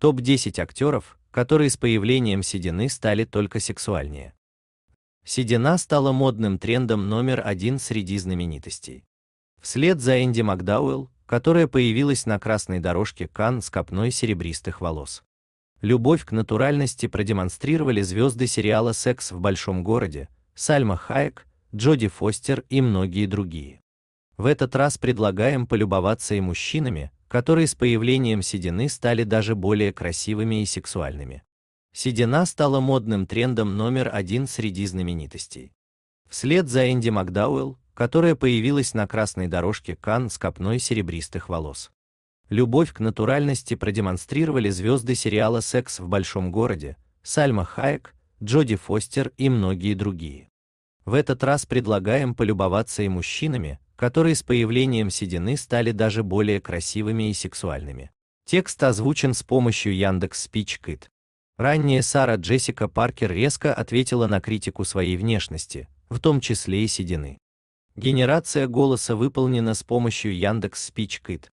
Топ-10 актеров, которые с появлением седины стали только сексуальнее. Седина стала модным трендом номер один среди знаменитостей. Вслед за Энди Макдауэлл, которая появилась на красной дорожке Кан с копной серебристых волос. Любовь к натуральности продемонстрировали звезды сериала «Секс в большом городе», Сальма Хайек, Джоди Фостер и многие другие. В этот раз предлагаем полюбоваться и мужчинами, которые с появлением седины стали даже более красивыми и сексуальными. Седина стала модным трендом номер один среди знаменитостей. Вслед за Энди Макдауэлл, которая появилась на красной дорожке Кан с копной серебристых волос. Любовь к натуральности продемонстрировали звезды сериала «Секс в большом городе», Сальма Хайек, Джоди Фостер и многие другие. В этот раз предлагаем полюбоваться и мужчинами, которые с появлением седины стали даже более красивыми и сексуальными. Текст озвучен с помощью Яндекс Спич Кит. Ранее Сара Джессика Паркер резко ответила на критику своей внешности, в том числе и седины. Генерация голоса выполнена с помощью Яндекс Спич Кит.